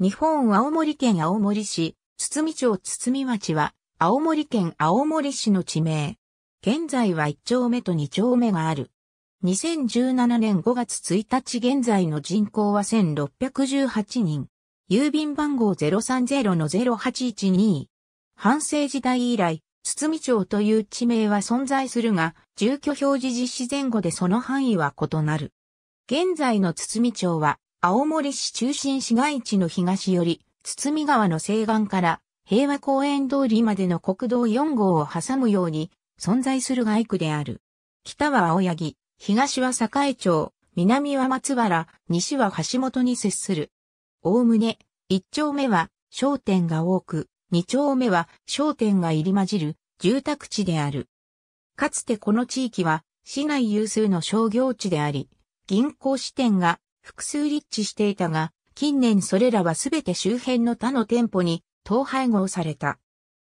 日本青森県青森市、堤町堤町は、青森県青森市の地名。現在は1丁目と2丁目がある。2017年5月1日現在の人口は1618人。郵便番号030-0812。反省時代以来、堤町という地名は存在するが、住居表示実施前後でその範囲は異なる。現在の堤町は、青森市中心市街地の東より、堤川の西岸から平和公園通りまでの国道4号を挟むように存在する街区である。北は青柳、東は栄町、南は松原、西は橋本に接する。おおむね、一丁目は商店が多く、二丁目は商店が入り混じる住宅地である。かつてこの地域は市内有数の商業地であり、銀行支店が複数立地していたが、近年それらはすべて周辺の他の店舗に統廃合された。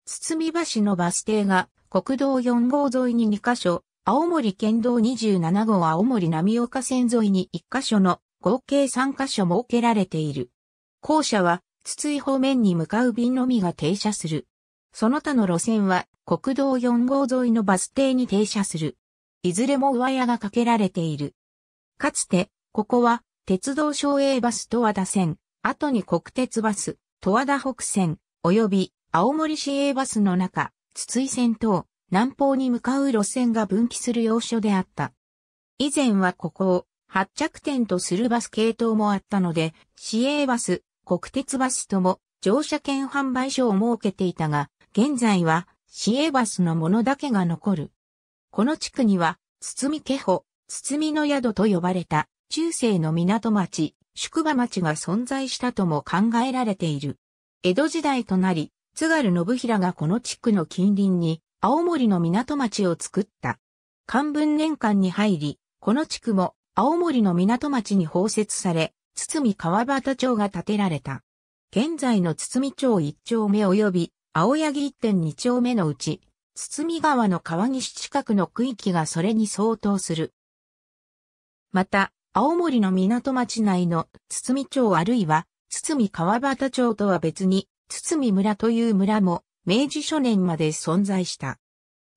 堤橋のバス停が国道4号沿いに2カ所、青森県道27号青森波岡線沿いに1カ所の合計3カ所設けられている。校舎は筒井方面に向かう便のみが停車する。その他の路線は国道4号沿いのバス停に停車する。いずれも上屋がかけられている。かつて、ここは鉄道省営バス十和田線、後に国鉄バス、十和田北線、及び青森市営バスの中、筒井線等、南方に向かう路線が分岐する要所であった。以前はここを発着点とするバス系統もあったので、市営バス、国鉄バスとも乗車券販売所を設けていたが、現在は市営バスのものだけが残る。この地区には、み家包みの宿と呼ばれた中世の港町、宿場町が存在したとも考えられている。江戸時代となり、津軽信平がこの地区の近隣に、青森の港町を作った。漢文年間に入り、この地区も青森の港町に包摂され、堤川端町が建てられた。現在の堤町一丁目及び青柳一2丁目のうち、堤川の川岸近くの区域がそれに相当する。また、青森の港町内の堤町あるいは堤川端町とは別に堤村という村も明治初年まで存在した。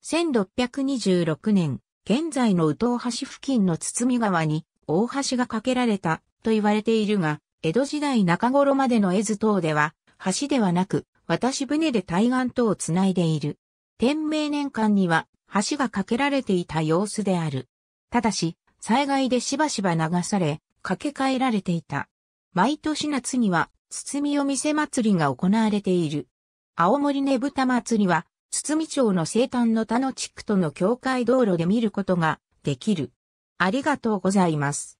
1626年、現在の宇東橋付近の堤川に大橋が架けられたと言われているが、江戸時代中頃までの絵図等では橋ではなく渡し船で対岸とをつないでいる。天明年間には橋が架けられていた様子である。ただし、災害でしばしば流され、掛け替えられていた。毎年夏には、包みお店祭りが行われている。青森ねぶた祭りは、包町の生誕の田の地区との境界道路で見ることができる。ありがとうございます。